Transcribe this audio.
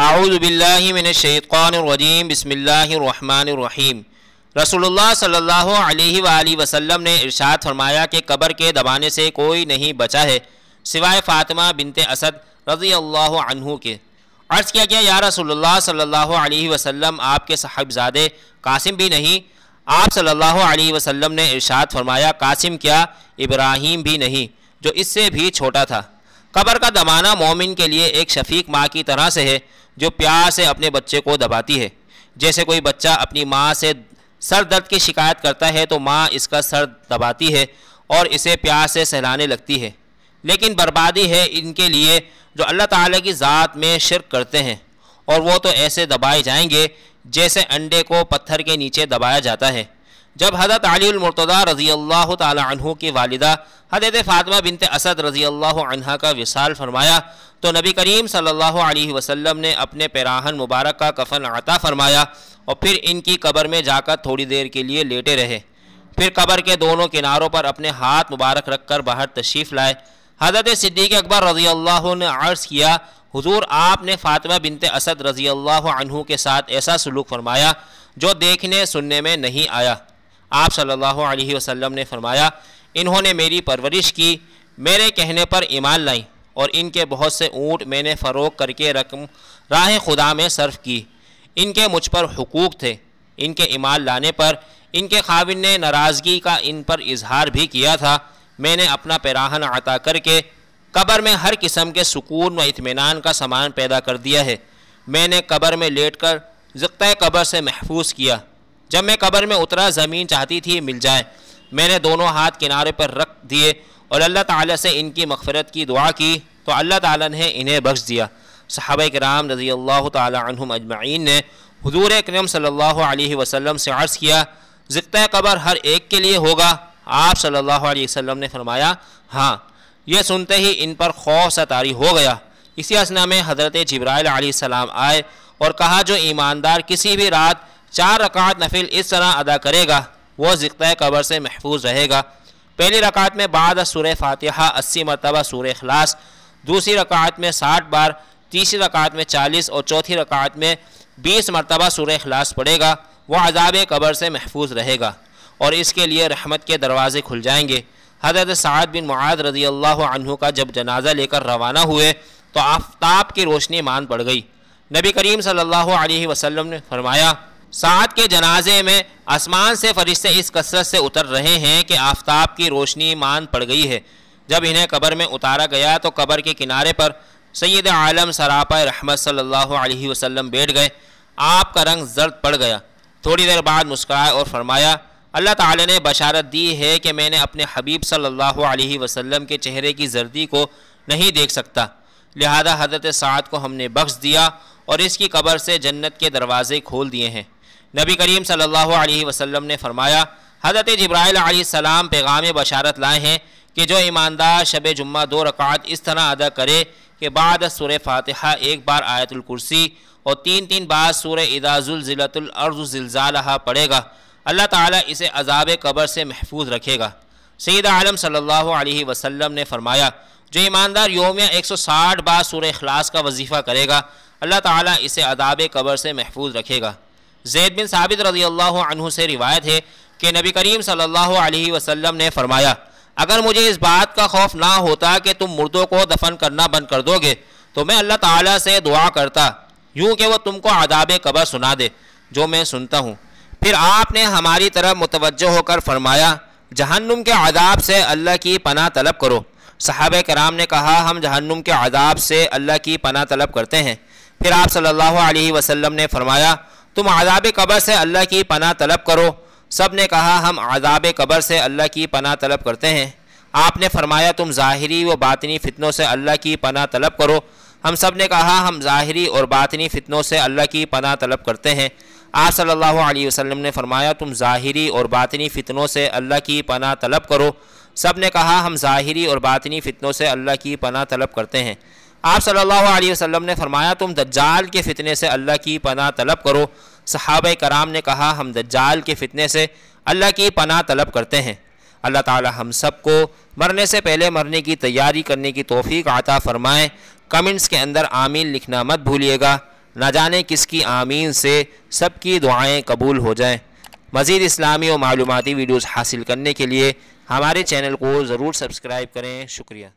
आउज़बिल्लिमिनशैक़ानरजीम बसमीम रसूलुल्लाह सल्लल्लाहु अलैहि वसल्लम वसल्लम ने इरशाद फरमाया कि कब्र के दबाने से कोई नहीं बचा है सिवाय फ़ातिमा बिनत असद रज़ी अल्लाह अनहु के अर्ज़ किया गया या रसूलुल्लाह सल्लल्लाहु अलैहि वसल्लम आपके साहबजादे कासिम भी नहीं आप सल्लल्लाहु अलैहि वसल्लम ने इरशाद फरमाया कासिम क्या इब्राहिम भी नहीं जो इससे भी छोटा था कबर का दबाना मोमिन के लिए एक शफीक माँ की तरह से है जो प्यार से अपने बच्चे को दबाती है जैसे कोई बच्चा अपनी माँ से सर दर्द की शिकायत करता है तो माँ इसका सर दबाती है और इसे प्यार से सहलाने लगती है लेकिन बर्बादी है इनके लिए जो अल्लाह ताला की ज़ात में शिरक करते हैं और वो तो ऐसे दबाए जाएंगे जैसे अंडे को पत्थर के नीचे दबाया जाता है जब हज़रत अलीमरतदा रज़ी अल्लाह तहों की वालदा हजरत फ़ातिमा बिनते असद रज़ी अल्लाह अनहा का विसाल फरमाया तो नबी करीम सल्लल्लाहु अलैहि वसल्लम ने अपने पैराहन मुबारक का कफन आता फरमाया और फिर इनकी कब्र में जाकर थोड़ी देर के लिए लेटे रहे फिर कब्र के दोनों किनारों पर अपने हाथ मुबारक रख कर बाहर तशरीफ़ लाए हजरत सिद्दीक अकबर रज़ी अल्लाह ने अर्ज़ किया हुजूर आपने फ़ातिमा बिनते असद रज़ी अल्लाह के साथ ऐसा सलूक फरमाया जो देखने सुनने में नहीं आया आप सल्लल्लाहु अलैहि वसल्लम ने फरमाया इन्होंने मेरी परवरिश की मेरे कहने पर ईमान लाई और इनके बहुत से ऊँट मैंने फ़रोग करके रकम राह खुदा में सर्फ की इनके मुझ पर हकूक़ थे इनके ईमान लाने पर इनके खाविन ने नाराज़गी का इन पर इजहार भी किया था मैंने अपना पैराहन अता करके कब्र में हर किस्म के सुकून व इतमान का सामान पैदा कर दिया है मैंने कब्र में लेट कर ज़क़ कब्र से महफूज किया जब मैं कब्र में उतरा ज़मीन चाहती थी मिल जाए मैंने दोनों हाथ किनारे पर रख दिए और अल्लाह ताला से इनकी मगफरत की दुआ की तो अल्लाह ताला ने इन्हें बख्श दिया सहाब कराम रज़ी अल्लाह तुम अजमाइन ने हजूर करम सल्ला वसम से अर्ज़ किया ज़िक्ता कबर हर एक के लिए होगा आप सल्ला वसम ने फरमाया हाँ यह सुनते ही इन पर खौफ सतारी हो गया इसी असना में हज़रत जब्राईल आसमाम आए और कहा जो ईमानदार किसी भी रात चार रकात नफिल इस तरह अदा करेगा वह ज़िक्ता कबर से महफूज रहेगा पहली रकात में बाद सूर फातहा अस्सी मरतबा सूर अखलास दूसरी रकात में साठ बार तीसरी रकात में चालीस और चौथी रकात में बीस मरतबा सूर अखलास पड़ेगा वह अजाब कबर से महफूज रहेगा और इसके लिए रहमत के दरवाज़े खुल जाएंगे हजरत साद बिन मुआद रजी अल्लाह का जब जनाजा लेकर रवाना हुए तो आफ्ताब की रोशनी मान पड़ गई नबी करीम सल्लल्लाहु अलैहि वसल्लम ने फरमाया सात के जनाजे में आसमान से फरिश्ते इस कसरत से उतर रहे हैं कि आफ्ताब की रोशनी मान पड़ गई है जब इन्हें कब्र में उतारा गया तो कब्र के किनारे पर सैद आलम सरापा रहमत सल्लल्लाहु अलैहि वसल्लम बैठ गए आपका रंग जर्द पड़ गया थोड़ी देर बाद मुस्कराए और फरमाया अल्लाह ताला ने बशारत दी है कि मैंने अपने हबीब सल्लल्लाहु अलैहि वसल्लम के चेहरे की जर्दी को नहीं देख सकता लिहाजा हजरत साद को हमने बख्श दिया और इसकी कबर से जन्नत के दरवाज़े खोल दिए हैं नबी करीम सल्लल्लाहु अलैहि वसल्लम ने फरमाया हज़रत जब्राईल सलाम पैगाम बशारत लाए हैं कि जो ईमानदार शब जुम्मा दो रकात इस तरह अदा करे कि बाद सूर फातिहा एक बार आयतुल कुर्सी और तीन तीन बार सूर इदाजुलज़िलतलर्जुलजालहा पढ़ेगा अल्लाह ताला इसे अजाब कबर से महफूज रखेगा सईद आलम सल्लल्लाहु अलैहि वसल्लम ने फरमाया जो ईमानदार योमिया 160 बार सूर अखलास का वजीफ़ा करेगा अल्लाह ताला इसे अदाब कबर से महफूज रखेगा जैद बिन साबित रजी अल्लाह से रिवायत है कि नबी करीम सल्लल्लाहु अलैहि वसल्लम ने फरमाया अगर मुझे इस बात का खौफ ना होता कि तुम मुर्दों को दफन करना बंद कर दोगे तो मैं अल्लाह ताला से दुआ करता यूं कि वह तुमको आदाब कबर सुना दे जो मैं सुनता हूँ फिर आपने हमारी तरफ मुतवजह होकर फरमाया जहन्नुम के आदाब से अल्लाह की पना तलब करो साहब कराम ने कहा हम जहन्नुम के आदाब से अल्लाह की पना तलब करते हैं फिर आप सल्लल्लाहु अलैहि वसल्लम ने फरमाया तुम आज़ाब कबर से अल्लाह की पना तलब करो सब ने कहा हम आज़ाब कबर से अल्लाह की पना तलब करते हैं आपने फरमाया तुम ज़ाहरी व बातनी फ़ितनों से अल्लाह की पना तलब करो हम सब ने कहा हम ज़ाहरी और बातनी फ़ितनों से अल्लाह की पना तलब करते हैं आप सल्लल्लाहु अलैहि वसल्लम ने फरमाया तुम ज़ाहरी और बातनी फ़ितनों से अल्लाह की पना तलब करो सब ने कहा हम ज़ाहरी और बातनी फ़ितनों से अल्लाह की पना तलब करते हैं आप सल्लल्लाहु अलैहि वसल्लम ने फरमाया तुम दज्जाल के फितने से अल्लाह की पना तलब करो सहाब कराम ने कहा हम दज्जाल के फितने से अल्लाह की पना तलब करते हैं अल्लाह ताला हम सबको मरने से पहले मरने की तैयारी करने की तोफ़ी आता फ़रमाएँ कमेंट्स के अंदर आमीन लिखना मत भूलिएगा ना जाने किसकी आमीन से सबकी दुआएँ कबूल हो जाएँ मज़ीद इस्लामी और मालूमती वीडियोज़ हासिल करने के लिए हमारे चैनल को ज़रूर सब्सक्राइब करें शुक्रिया